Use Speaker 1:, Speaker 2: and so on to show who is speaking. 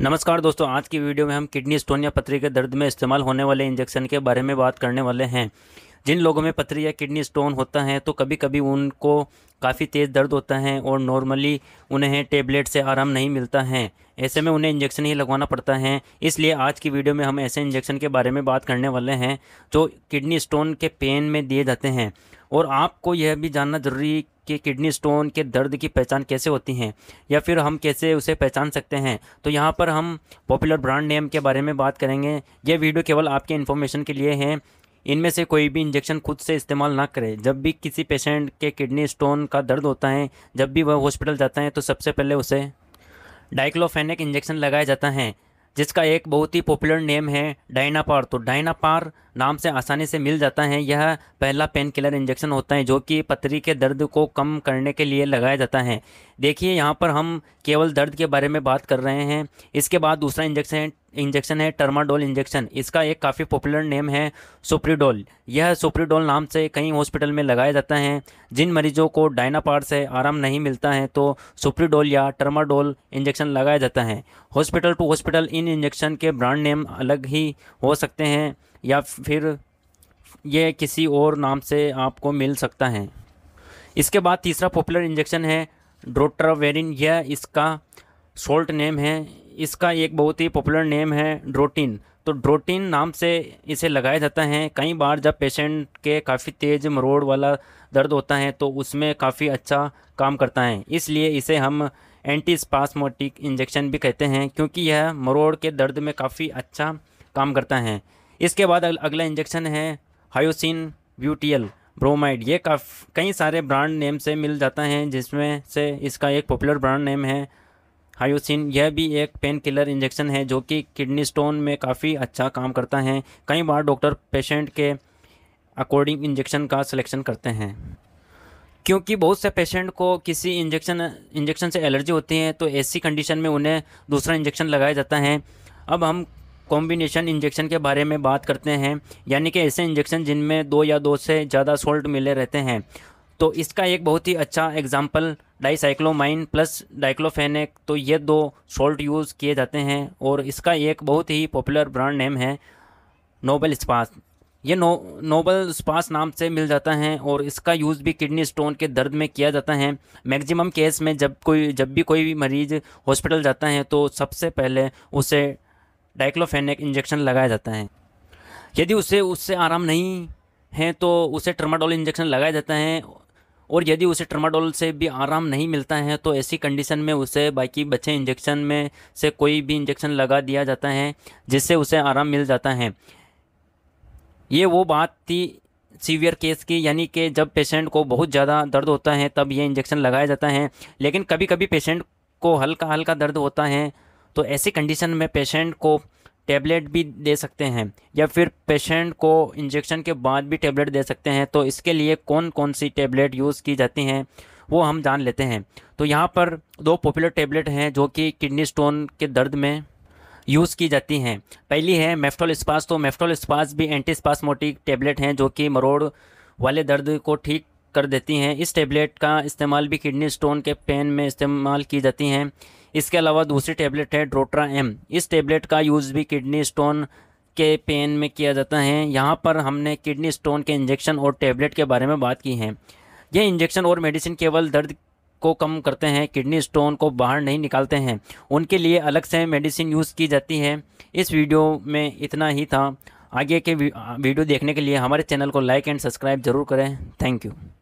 Speaker 1: नमस्कार दोस्तों आज की वीडियो में हम किडनी स्टोन या पथरी के दर्द में इस्तेमाल होने वाले इंजेक्शन के बारे में बात करने वाले हैं जिन लोगों में पथरी या किडनी स्टोन होता है तो कभी कभी उनको काफ़ी तेज़ दर्द होता है और नॉर्मली उन्हें टेबलेट से आराम नहीं मिलता है ऐसे में उन्हें इंजेक्शन ही लगवाना पड़ता है इसलिए आज की वीडियो में हम ऐसे इंजेक्शन के बारे में बात करने वाले हैं जो किडनी स्टोन के पेन में दिए जाते हैं और आपको यह भी जानना ज़रूरी है कि किडनी स्टोन के दर्द की पहचान कैसे होती है या फिर हम कैसे उसे पहचान सकते हैं तो यहाँ पर हम पॉपुलर ब्रांड नेम के बारे में बात करेंगे यह वीडियो केवल आपके इन्फॉर्मेशन के लिए है इनमें से कोई भी इंजेक्शन खुद से इस्तेमाल ना करें जब भी किसी पेशेंट के किडनी स्टोन का दर्द होता है जब भी वह हॉस्पिटल जाता है तो सबसे पहले उसे डाइक्लोफेनिक इंजेक्शन लगाया जाता है जिसका एक बहुत ही पॉपुलर नेम है डाइनापार तो डाइनापार नाम से आसानी से मिल जाता है यह पहला पेन किलर इंजेक्शन होता है जो कि पथरी के दर्द को कम करने के लिए लगाया जाता है देखिए यहाँ पर हम केवल दर्द के बारे में बात कर रहे हैं इसके बाद दूसरा इंजेक्शन इंजेक्शन है टर्माडोल इंजेक्शन इसका एक काफ़ी पॉपुलर नेम है सुप्रीडोल यह सुप्रीडोल नाम से कई हॉस्पिटल में लगाया जाता है जिन मरीजों को डायनापार से आराम नहीं मिलता है तो सुप्रीडोल या टर्माडोल इंजेक्शन लगाया जाता है हॉस्पिटल टू हॉस्पिटल इन इंजेक्शन के ब्रांड नेम अलग ही हो सकते हैं या फिर ये किसी और नाम से आपको मिल सकता है इसके बाद तीसरा पॉपुलर इंजेक्शन है ड्रोट्रावेरिन यह इसका सोल्ट नेम है इसका एक बहुत ही पॉपुलर नेम है ड्रोटिन तो ड्रोटिन नाम से इसे लगाया जाता है कई बार जब पेशेंट के काफ़ी तेज़ मरोड़ वाला दर्द होता है तो उसमें काफ़ी अच्छा काम करता है इसलिए इसे हम एंटी स्पासमोटिक इंजेक्शन भी कहते हैं क्योंकि यह मरोड़ के दर्द में काफ़ी अच्छा काम करता है इसके बाद अगला इंजेक्शन है हायोसिन ब्यूटियल ब्रोमाइड ये काफ कई सारे ब्रांड नेम से मिल जाता है जिसमें से इसका एक पॉपुलर ब्रांड नेम है हायोसिन यह भी एक पेन किलर इंजेक्शन है जो कि किडनी स्टोन में काफ़ी अच्छा काम करता है कई बार डॉक्टर पेशेंट के अकॉर्डिंग इंजेक्शन का सिलेक्शन करते हैं क्योंकि बहुत से पेशेंट को किसी इंजेक्शन इंजेक्शन से एलर्जी होती है तो ऐसी कंडीशन में उन्हें दूसरा इंजेक्शन लगाया जाता है अब हम कॉम्बिनेशन इंजेक्शन के बारे में बात करते हैं यानी कि ऐसे इंजेक्शन जिनमें दो या दो से ज़्यादा सोल्ट मिले रहते हैं तो इसका एक बहुत ही अच्छा एग्जाम्पल डाइसाइक्लोमाइन प्लस डाइक्लोफेनेक तो ये दो सोल्ट यूज़ किए जाते हैं और इसका एक बहुत ही पॉपुलर ब्रांड नेम है नोबल स्पास ये नो नोबल स्पास नाम से मिल जाता है और इसका यूज़ भी किडनी स्टोन के दर्द में किया जाता है मैक्सिमम केस में जब कोई जब भी कोई मरीज़ हॉस्पिटल जाता है तो सबसे पहले उसे डाइक्लोफेनिक इंजेक्शन लगाया जाता है यदि उसे उससे आराम नहीं है तो उसे ट्रमाडोल इंजेक्शन लगाया जाता है और यदि उसे ट्रमाडोल से भी आराम नहीं मिलता है तो ऐसी कंडीशन में उसे बाकी बच्चे इंजेक्शन में से कोई भी इंजेक्शन लगा दिया जाता है जिससे उसे आराम मिल जाता है ये वो बात थी सीवियर केस की यानी कि जब पेशेंट को बहुत ज़्यादा दर्द होता है तब ये इंजेक्शन लगाया जाता है लेकिन कभी कभी पेशेंट को हल्का हल्का दर्द होता है तो ऐसी कंडीशन में पेशेंट को टैबलेट भी दे सकते हैं या फिर पेशेंट को इंजेक्शन के बाद भी टैबलेट दे सकते हैं तो इसके लिए कौन कौन सी टैबलेट यूज़ की जाती हैं वो हम जान लेते हैं तो यहाँ पर दो पॉपुलर टैबलेट हैं जो कि किडनी स्टोन के दर्द में यूज़ की जाती हैं पहली है मेफ्टोल स्पास तो मेफ्टोल स्पास भी एंटी स्पासमोटिक टेबलेट हैं जो कि मरोड़ वाले दर्द को ठीक कर देती हैं इस टेबलेट का इस्तेमाल भी किडनी स्टोन के पेन में इस्तेमाल की जाती हैं इसके अलावा दूसरी टेबलेट है ड्रोट्रा एम इस टेबलेट का यूज़ भी किडनी स्टोन के पेन में किया जाता है यहाँ पर हमने किडनी स्टोन के इंजेक्शन और टेबलेट के बारे में बात की है यह इंजेक्शन और मेडिसिन केवल दर्द को कम करते हैं किडनी स्टोन को बाहर नहीं निकालते हैं उनके लिए अलग से मेडिसिन यूज़ की जाती है इस वीडियो में इतना ही था आगे के वीडियो देखने के लिए हमारे चैनल को लाइक एंड सब्सक्राइब ज़रूर करें थैंक यू